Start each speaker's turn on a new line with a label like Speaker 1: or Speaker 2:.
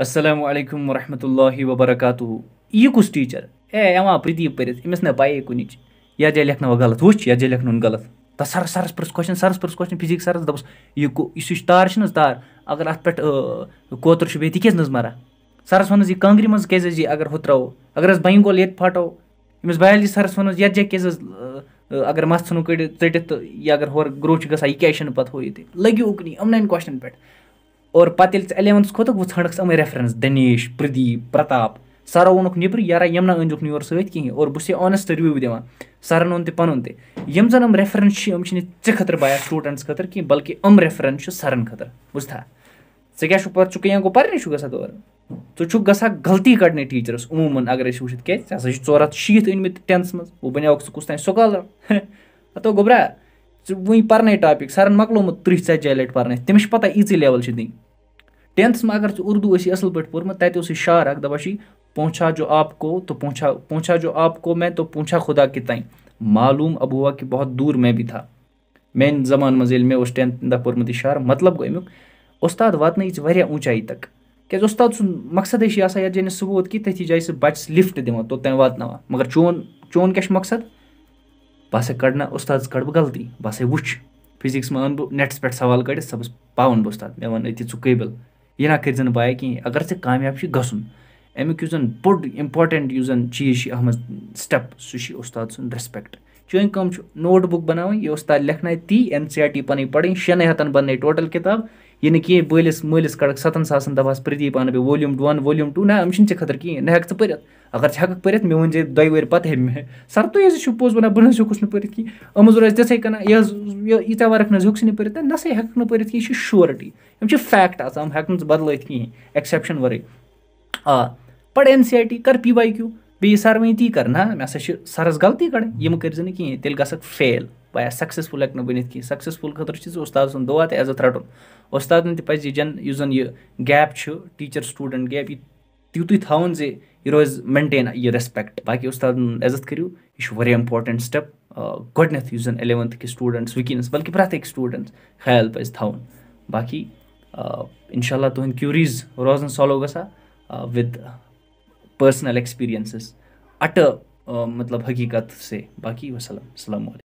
Speaker 1: असलम वरहमल वबरक यह कुस टीचर ए एवं प्रदीप पढ़ अमिस ना पाए कुन या जाए लेखन वह गलत वुच या जाए लेखन गलत त सर सरस पुर्स क्वेश्चन सरस पुर्स क्वेश्चन फिजिक्स सरस दस यह तार तार अगर अत पे कोतर बे तक मारा सरस वन यह कांग्री मज क्या अगर हू त्रो अगर बंग गोल ये फाटो अमिस बायोलॉजी सरस वन ये जाए क्या अगर मस नो कड़ित टित तो यह अगर होर ग्रो ग यह क्या पे हू ये लगे उकनी अमन क्वेश्चन पे اور پَتہٕ ییٚلہِ ژٕ الیوَنتھَس کھوٚتُکھ وٕ ژھٲنٛڈکھ یِمَے ریفرَنٕس دنیش پردیٖپ پرٛتاپ سَرو ووٚنُکھ نیٚبرٕ یارا یِم نہ أنۍزیوکھ نہٕ یورٕ سۭتۍ کِہیٖنۍ اور بہٕ چھُسے آنٮ۪سٹ رِوِو دِوان سَرَن ووٚن تہِ پَنُن تہِ یِم زَن یِم ریفرَنٕس چھِ یِم چھِنہٕ ژےٚ خٲطرٕ بَیا سٹوٗڈَنٛٹَس خٲطرٕ کینٛہہ بلکہِ یِم ریفرَنٕس چھِ سَرَن خٲطرٕ بوٗزتھا ژٕ کیٛاہ چھُکھ پَتہٕ ژٕ کیٛاہ گوٚو پَرنہِ چھُکھ گژھان تورٕ ژٕ چھُکھ گژھان غلطی کَڑنہِ ٹیٖچرَس عموٗماً اگر أسۍ وٕچھِتھ کیٛازِ ژےٚ ہَسا چھِ ژور ہَتھ شیٖتھ أنۍمٕتۍ ٹٮ۪نتھَس منٛز وۄنۍ بَنیوکھ ژٕ کُس تام سکالَر ہَتو گوٚبرا ژٕ وٕنۍ پَرنَے ٹاپِک سَرَن مۄکلومُت تٕرٛہ ژَتجی لَٹہِ پَرنٲیِتھ تٔمِس چھِ پَتہ ییٖژی لٮ۪وٕل چھِ دِنۍ ٹٮ۪نتھَس منٛز اگر ژٕ اُردو ٲسی اَصٕل پٲٹھۍ پوٚرمُت تَتہِ اوسُے شعر اَکھ دَپان چھُے پونٛچھا جو آپ کو تو پونٛچھا پونٛچھا جو آپ کو میں تو پونٛچھا خُدا کہِ تام معلوٗم ابوا کہِ بہت دوٗر میں بھی تھا میٛانہِ زَمانہٕ منٛز ییٚلہِ مےٚ اوس ٹٮ۪نتھ دَہ پوٚرمُت یہِ شعر مطلب گوٚو اَمیُک اُستاد واتنٲیی ژٕ واریاہ اونٛچایی تک کیٛازِ اُستاد سُنٛد مقصدٕے چھُ آسان یَتھ جایہِ نہٕ سُہ ووت کہِ تٔتھی جایہِ سُہ بَچَس لِفٹ دِوان توٚتام واتناوان مگر چون چون کیٛاہ چھُ مقصد بہٕ ہسا کَڑٕ نا اُستادَس کَڑٕ بہٕ غلطی بہٕ ہسا وٕچھ فِزِکٕس منٛز اَنہٕ بہٕ نٮ۪ٹَس پٮ۪ٹھ سوال کٔڑِتھ صبُس پاوَن بہٕ اُستاد مےٚ وَن أتی ژٕ قٲبِل یہِ نہ کٔرۍ زِ نہٕ بایا کِہیٖنۍ اگر ژےٚ کامیاب چھُے گژھُن اَمیُک یُس زَن بوٚڑ اِمپاٹَنٛٹ یُس زَن چیٖز چھِ اَتھ منٛز سٕٹٮ۪پ سُہ چھِ اُستاد سُنٛد رٮ۪سپٮ۪کٹ چٲنۍ کٲم چھِ نوٹ بُک بَناوٕنۍ یہِ اُستاد لیکھنایہِ تی اٮ۪ن سی آر ٹی پَنٕنۍ پَڑٕنۍ شٮ۪نٕے ہَتَن بَننٲے ٹوٹَل کِتاب یہِ نہٕ کینٛہہ بٲلِس مٲلِس کَڑکھ سَتَن ساسَن دَپہَس پرٛدیٖپ اَنہٕ بہٕ ولیوٗم وَن ولیوٗم ٹوٗ نہ یِم چھِنہٕ ژےٚ خٲطرٕ کِہیٖنۍ نہ ہٮ۪کہٕ ژٕ پٔرِتھ اگر ژٕ ہٮ۪کَکھ پٔرِتھ مےٚ ؤنۍ زِ دۄیہِ ؤری پَتہٕ ہے مےٚ سَر تُہۍ حظ چھُو پوٚز وَنان بہٕ نہ حظ ہیوٚکُس نہٕ پٔرِتھ کِہیٖنۍ یِم حظ روزِ تِتھَے کٔنۍ یہِ حظ ییٖژاہ ؤرٕک نہ حظ ہیوٚکسٕے نہٕ پٔرِتھ نہ سا ہٮ۪کَکھ نہٕ پٔرِتھ کینٛہہ یہِ چھِ شورٹی یِم چھِ فیکٹ آسان یِم ہٮ۪کہٕ نہٕ ژٕ بَدلٲیِتھ کِہیٖنۍ ایٚکسیپشَن وَرٲے آ پَر این سی آر ٹی کَر پی واے کیوٗ بیٚیہِ سَر وۄنۍ تی کَرٕ نہ مےٚ ہَسا چھِ سَرَس غلطی کَڑٕنۍ یِم کٔرۍ زِ نہٕ کِہیٖنۍ تیٚلہِ گژھکھ فیل پَتہٕ سَکسیٚسفُل ہیٚکہٕ نہٕ بٔنِتھ کینٛہہ سَکسیٚسفُل خٲطرٕ چھُ اُستاد سُنٛد دُعا تہٕ عزت رَٹُن اُستادَن تہِ پَزِ یہِ جَن یُس زَن یہِ گیپ چھُ ٹیٖچَر سٹوٗڈَنٛٹ گیپ یہِ تیُتُے تھاوُن زِ یہِ روزِ مینٹین یہِ ریٚسپیٚکٹ باقٕے اُستادَن ہُنٛد عزت کٔرِو یہِ چھُ واریاہ اِمپاٹَنٹ سٹیٚپ گۄڈٕنیٚتھ یُس زَن اِلیوَنتھ کِس سٹوٗڈَنٛٹَس وٕنکیٚنَس بلکہِ پرٛٮ۪تھ أکِس سٹوٗڈَنٛٹَس خیال پَزِ تھاوُن باقٕے اِنشاء اللہ تُہٕنٛدۍ کیوریٖز روزَن سالو گژھان وِد پٔرسٕنَل ایٚکٕسپیٖریَنسٕز اَٹہٕ مطلب حقیٖقت سے باقٕے وَسلام اَسَلامُ علیکُم